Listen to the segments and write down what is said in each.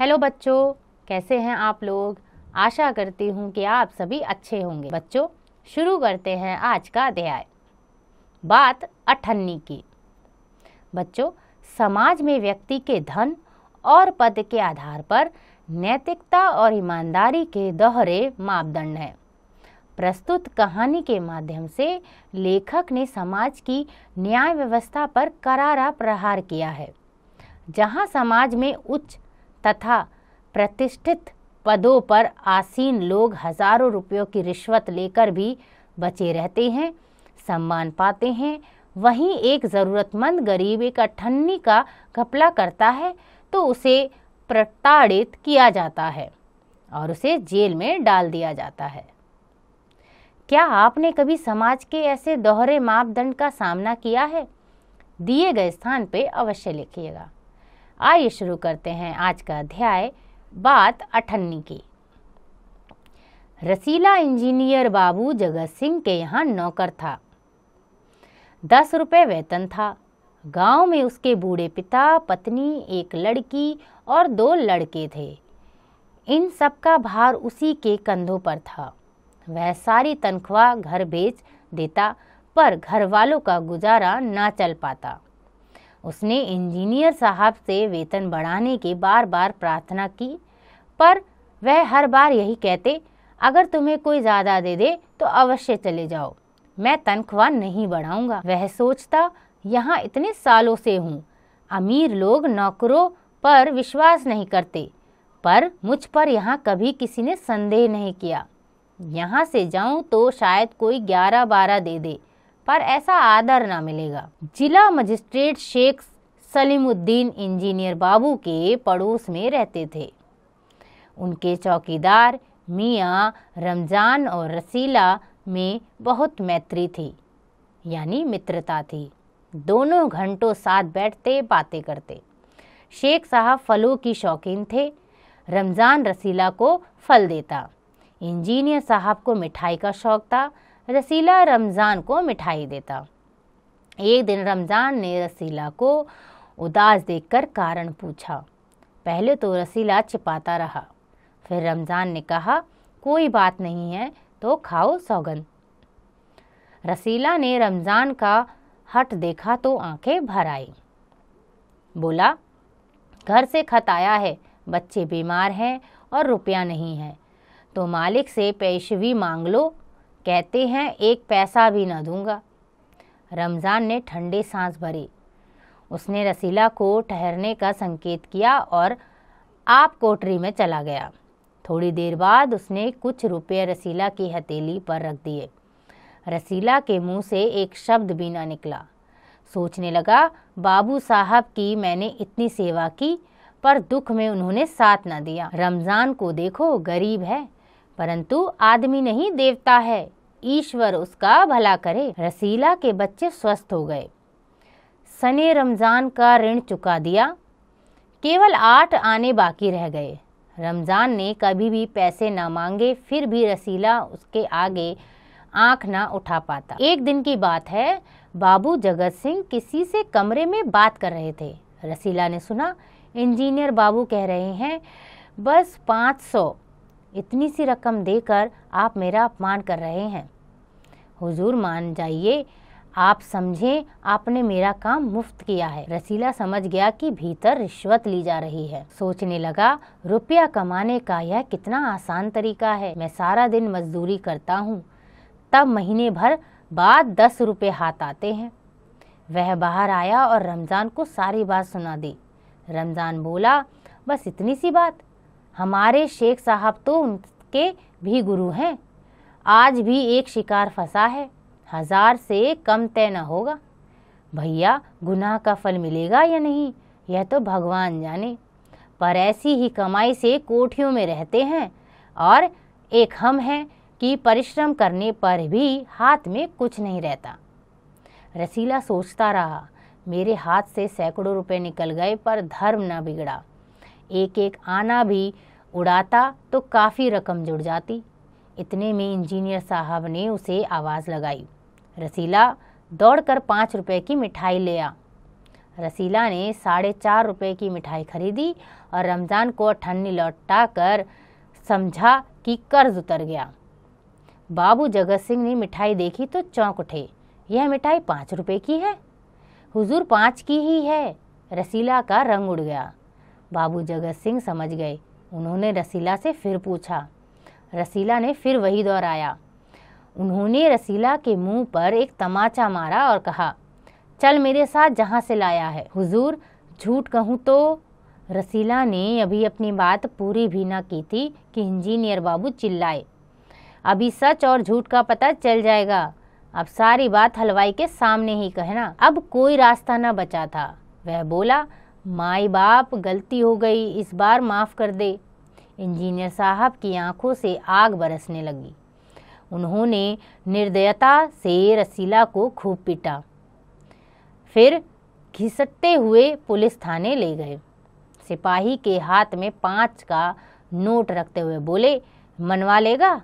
hello बच्चों कैसे हैं आप लोग आशा करती हूँ कि आप सभी अच्छे होंगे बच्चों शुरू करते हैं आज का अध्याय बात अठन्नी की बच्चों समाज में व्यक्ति के धन और पद के आधार पर नैतिकता और ईमानदारी के दोहरे मापदंड हैं प्रस्तुत कहानी के माध्यम से लेखक ने समाज की न्याय व्यवस्था पर करारा प्रहार किया है जहां समाज में उच्च तथा प्रतिष्ठित पदों पर आसीन लोग हजारों रुपयों की रिश्वत लेकर भी बचे रहते हैं सम्मान पाते हैं वहीं एक ज़रूरतमंद गरीब एक अठन्नी का घपला करता है तो उसे प्रताड़ित किया जाता है और उसे जेल में डाल दिया जाता है क्या आपने कभी समाज के ऐसे दोहरे मापदंड का सामना किया है दिए गए स्थान पे अवश्य लिखिएगा आइए शुरू करते हैं आज का अध्याय बात अठन्नी की रसीला इंजीनियर बाबू जगत सिंह के यहाँ नौकर था दस रुपये वेतन था गांव में उसके बूढ़े पिता पत्नी एक लड़की और दो लड़के थे इन सब का भार उसी के कंधों पर था वह सारी तनख्वाह घर बेच देता पर घर वालों का गुजारा ना चल पाता उसने इंजीनियर साहब से वेतन बढ़ाने के बार बार प्रार्थना की पर वह हर बार यही कहते अगर तुम्हें कोई ज़्यादा दे दे तो अवश्य चले जाओ मैं तनख्वाह नहीं बढ़ाऊंगा वह सोचता यहाँ इतने सालों से हूँ अमीर लोग नौकरों पर विश्वास नहीं करते पर मुझ पर यहाँ कभी किसी ने संदेह नहीं किया यहाँ से जाऊँ तो शायद कोई ग्यारह बारह दे दे पर ऐसा आदर न मिलेगा जिला मजिस्ट्रेट शेख सलीमुद्दीन इंजीनियर बाबू के पड़ोस में रहते थे उनके चौकीदार मियाँ रमज़ान और रसीला में बहुत मैत्री थी यानी मित्रता थी दोनों घंटों साथ बैठते बातें करते शेख साहब फलों की शौकीन थे रमज़ान रसीला को फल देता इंजीनियर साहब को मिठाई का शौक था रसीला रमज़ान को मिठाई देता एक दिन रमज़ान ने रसीला को उदास देखकर कारण पूछा पहले तो रसीला छिपाता रहा फिर रमज़ान ने कहा कोई बात नहीं है तो खाओ सौगंध रसीला ने रमज़ान का हट देखा तो आंखें भर आई बोला घर से खत आया है बच्चे बीमार हैं और रुपया नहीं है तो मालिक से पेशवी मांग लो कहते हैं एक पैसा भी ना दूंगा रमज़ान ने ठंडे सांस भरे उसने रसीला को ठहरने का संकेत किया और आप कोटरी में चला गया थोड़ी देर बाद उसने कुछ रुपये रसीला की हथेली पर रख दिए रसीला के मुंह से एक शब्द भी ना निकला सोचने लगा बाबू साहब की मैंने इतनी सेवा की पर दुख में उन्होंने साथ ना दिया रमज़ान को देखो गरीब है परंतु आदमी नहीं देवता है ईश्वर उसका भला करे रसीला के बच्चे स्वस्थ हो गए सने रमज़ान का ऋण चुका दिया केवल आठ आने बाकी रह गए रमज़ान ने कभी भी पैसे ना मांगे फिर भी रसीला उसके आगे आंख ना उठा पाता एक दिन की बात है बाबू जगत सिंह किसी से कमरे में बात कर रहे थे रसीला ने सुना इंजीनियर बाबू कह रहे हैं बस पाँच सौ इतनी सी रकम देकर आप मेरा अपमान कर रहे हैं हुजूर मान जाइए आप समझें आपने मेरा काम मुफ्त किया है रसीला समझ गया कि भीतर रिश्वत ली जा रही है सोचने लगा रुपया कमाने का यह कितना आसान तरीका है मैं सारा दिन मजदूरी करता हूँ तब महीने भर बाद दस रुपये हाथ आते हैं वह बाहर आया और रमज़ान को सारी बात सुना दी रमज़ान बोला बस इतनी सी बात हमारे शेख साहब तो उनके भी गुरु हैं आज भी एक शिकार फंसा है हजार से कम तय न होगा भैया गुनाह का फल मिलेगा या नहीं यह तो भगवान जाने पर ऐसी ही कमाई से कोठियों में रहते हैं और एक हम हैं कि परिश्रम करने पर भी हाथ में कुछ नहीं रहता रसीला सोचता रहा मेरे हाथ से सैकड़ों रुपए निकल गए पर धर्म न बिगड़ा एक एक आना भी उड़ाता तो काफ़ी रकम जुड़ जाती इतने में इंजीनियर साहब ने उसे आवाज़ लगाई रसीला दौड़कर पाँच रुपए की मिठाई ले आ रसीला ने साढ़े चार रुपये की मिठाई खरीदी और रमज़ान को अठन्नी लौटा कर समझा कि कर्ज उतर गया बाबू जगत सिंह ने मिठाई देखी तो चौंक उठे यह मिठाई पाँच रुपये की है हुजूर पाँच की ही है रसीला का रंग उड़ गया बाबू जगत सिंह समझ गए उन्होंने रसीला से फिर पूछा रसीला ने फिर वही दोहराया उन्होंने रसीला के मुंह पर एक तमाचा मारा और कहा चल मेरे साथ जहाँ से लाया है हुजूर झूठ कहूँ तो रसीला ने अभी अपनी बात पूरी भी ना की थी कि इंजीनियर बाबू चिल्लाए अभी सच और झूठ का पता चल जाएगा अब सारी बात हलवाई के सामने ही कहना अब कोई रास्ता न बचा था वह बोला माई बाप गलती हो गई इस बार माफ़ कर दे इंजीनियर साहब की आंखों से आग बरसने लगी उन्होंने निर्दयता से रसीला को खूब पीटा फिर घिसटते हुए पुलिस थाने ले गए सिपाही के हाथ में पांच का नोट रखते हुए बोले मनवा लेगा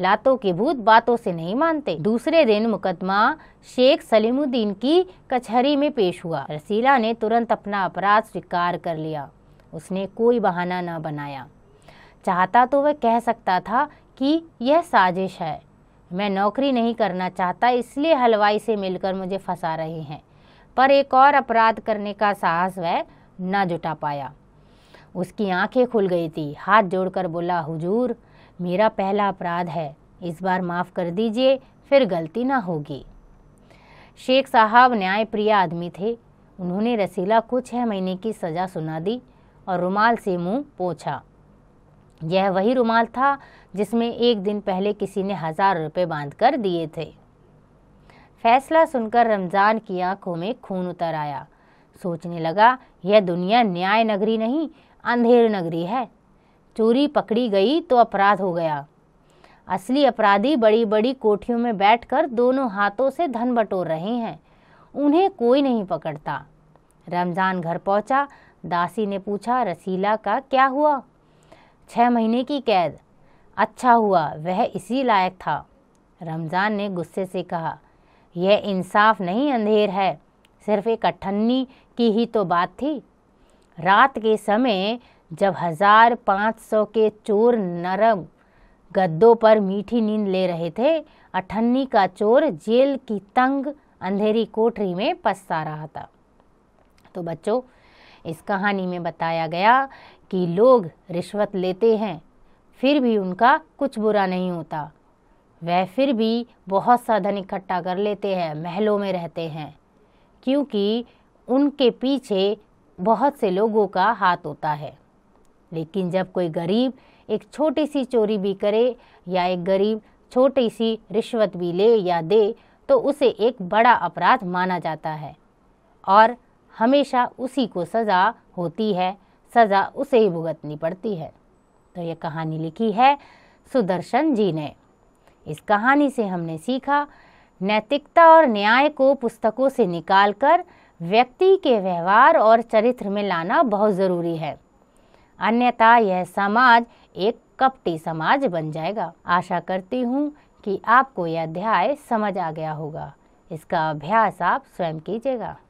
लातों के भूत बातों से नहीं मानते दूसरे दिन मुकदमा शेख सलीमुद्दीन की कचहरी में पेश हुआ रसीला ने तुरंत अपना अपराध स्वीकार कर लिया उसने कोई बहाना न बनाया चाहता तो वह कह सकता था कि यह साजिश है मैं नौकरी नहीं करना चाहता इसलिए हलवाई से मिलकर मुझे फंसा रहे हैं पर एक और अपराध करने का साहस वह न जुटा पाया उसकी आंखें खुल गई थी हाथ जोड़कर बोला हुजूर मेरा पहला अपराध है इस बार माफ़ कर दीजिए फिर गलती ना होगी शेख साहब न्यायप्रिय आदमी थे उन्होंने रसीला को छः महीने की सज़ा सुना दी और रुमाल से मुंह पोछा यह वही रुमाल था जिसमें एक दिन पहले किसी ने हज़ार रुपये बांध कर दिए थे फैसला सुनकर रमज़ान की आंखों में खून उतर आया सोचने लगा यह दुनिया न्याय नगरी नहीं अंधेर नगरी है चोरी पकड़ी गई तो अपराध हो गया असली अपराधी बड़ी बड़ी कोठियों में बैठकर दोनों हाथों से धन बटोर रहे हैं उन्हें कोई नहीं पकड़ता रमज़ान घर पहुंचा दासी ने पूछा रसीला का क्या हुआ छः महीने की कैद अच्छा हुआ वह इसी लायक था रमज़ान ने गुस्से से कहा यह इंसाफ नहीं अंधेर है सिर्फ एक अठन्नी की ही तो बात थी रात के समय जब हजार पाँच सौ के चोर नरम गद्दों पर मीठी नींद ले रहे थे अठन्नी का चोर जेल की तंग अंधेरी कोठरी में पसता रहा था तो बच्चों इस कहानी में बताया गया कि लोग रिश्वत लेते हैं फिर भी उनका कुछ बुरा नहीं होता वह फिर भी बहुत सा धन इकट्ठा कर लेते हैं महलों में रहते हैं क्योंकि उनके पीछे बहुत से लोगों का हाथ होता है लेकिन जब कोई गरीब एक छोटी सी चोरी भी करे या एक गरीब छोटी सी रिश्वत भी ले या दे तो उसे एक बड़ा अपराध माना जाता है और हमेशा उसी को सज़ा होती है सज़ा उसे ही भुगतनी पड़ती है तो यह कहानी लिखी है सुदर्शन जी ने इस कहानी से हमने सीखा नैतिकता और न्याय को पुस्तकों से निकालकर व्यक्ति के व्यवहार और चरित्र में लाना बहुत ज़रूरी है अन्यथा यह समाज एक कपटी समाज बन जाएगा आशा करती हूँ कि आपको यह अध्याय समझ आ गया होगा इसका अभ्यास आप स्वयं कीजिएगा